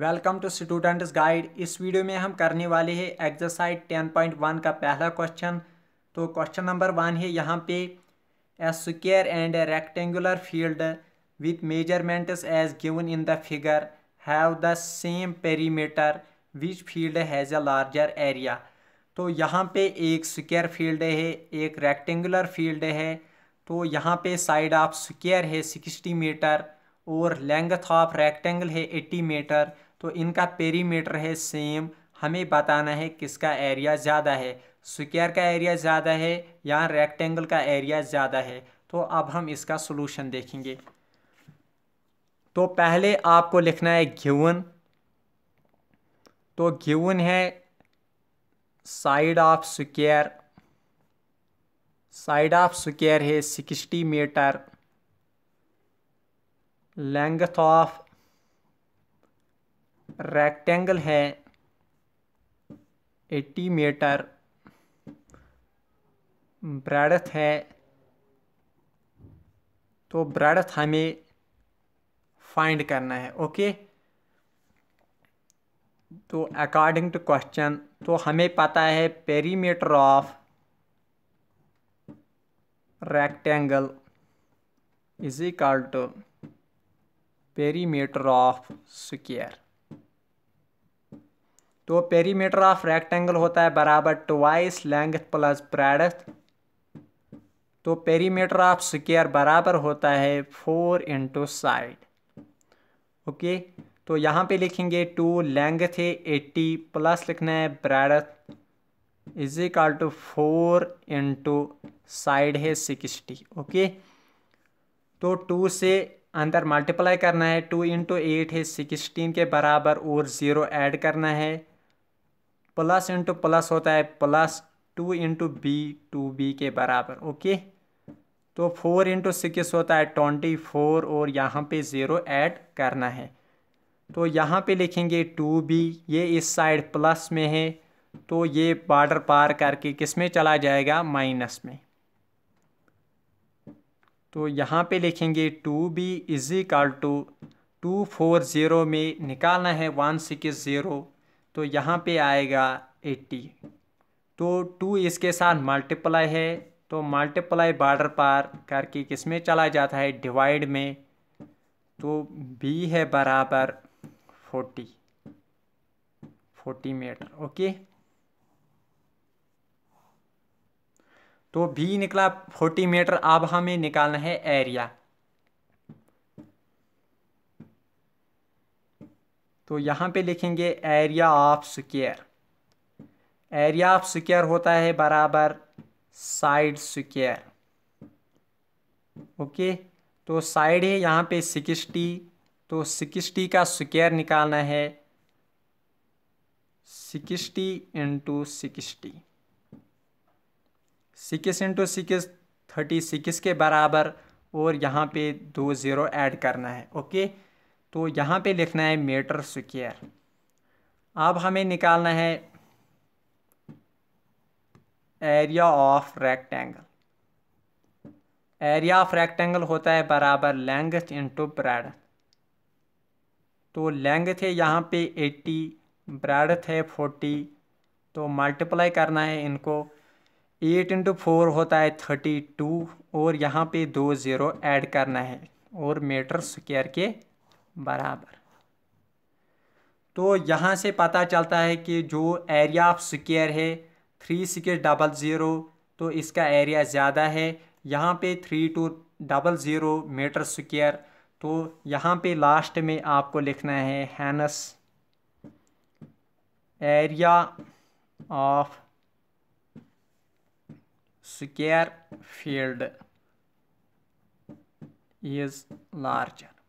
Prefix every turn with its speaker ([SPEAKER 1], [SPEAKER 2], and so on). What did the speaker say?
[SPEAKER 1] welcome to students guide इस video में हम करने वाले हैं एक्सरसाइज 10.1 का पहला क्वेश्चन तो क्वेश्चन नंबर वन है यहाँ पे a square and a rectangular field with measurements as given in the figure have the same perimeter which field has a larger area तो यहाँ पे एक स्क्र फील्ड है एक रेक्टेंगुलर फील्ड है तो यहाँ पे साइड ऑफ स्क्र है सिक्सटी मीटर और लेंथ ऑफ रेक्टेंगल है एट्टी मीटर तो इनका पेरीमीटर है सेम हमें बताना है किसका एरिया ज़्यादा है स्क्वायर का एरिया ज़्यादा है या रेक्टेंगल का एरिया ज़्यादा है तो अब हम इसका सोलूशन देखेंगे तो पहले आपको लिखना है घिवन तो घिवन है side of square side of square है sixty metre length of rectangle है 80 मीटर ब्रेडथ है तो ब्रेडथ हमें फाइंड करना है ओके तो अकॉर्डिंग टू क्वेश्चन तो हमें पता है perimeter of rectangle is equal to perimeter of square तो पेरीमीटर ऑफ रेक्टेंगल होता है बराबर ट्वाइस लेंथ प्लस ब्रेडथ तो पेरीमीटर ऑफ स्क्वायर बराबर होता है फोर इंटू साइड ओके तो यहाँ पे लिखेंगे टू लेंथ है एट्टी प्लस लिखना है breadth is equal to four into side है सिक्सटी ओके तो टू से अंदर मल्टीप्लाई करना है टू इंटू एट है सिक्सटीन के बराबर और ज़ीरो ऐड करना है प्लस इंटू प्लस होता है plus two into B two B के बराबर ओके तो फोर इंटू सिक्स होता है ट्वेंटी फोर और यहाँ पे ज़ीरो ऐड करना है तो यहाँ पे लिखेंगे टू बी ये इस साइड प्लस में है तो ये बॉर्डर पार करके किस में चला जाएगा माइनस में तो यहाँ पे लिखेंगे two B is equal to two four zero में निकालना है वन सिक्स ज़ीरो तो यहाँ पे आएगा एट्टी तो टू इसके साथ मल्टीप्लाई है तो मल्टीप्लाई बार्डर पार करके किस में चला जाता है डिवाइड में तो बी है बराबर फोर्टी फोर्टी मीटर ओके तो बी निकला फोर्टी मीटर अब हमें निकालना है एरिया तो यहाँ पे लिखेंगे area of square area of square होता है बराबर साइड स्क्वेयर ओके तो साइड है यहाँ पे सिक्सटी तो सिक्सटी का स्क्वेयर निकालना है sixty into sixty six into six thirty six के बराबर और यहाँ पे दो ज़ीरो ऐड करना है ओके तो यहाँ पे लिखना है मीटर स्क्वेयर अब हमें निकालना है area of rectangle area of rectangle होता है बराबर लेंथ इंटू ब्रेड तो लेंथ है यहाँ पे एट्टी ब्रेड है फोर्टी तो मल्टीप्लाई करना है इनको एट इंटू फोर होता है थर्टी टू और यहाँ पे दो ज़ीरो ऐड करना है और मीटर स्क्वायर के बराबर तो यहाँ से पता चलता है कि जो एरिया ऑफ स्क्वायर है थ्री सिक्स डबल ज़ीरो तो इसका एरिया ज़्यादा है यहाँ पे three two double zero metre square तो यहाँ पे लास्ट में आपको लिखना है hence area of square field is larger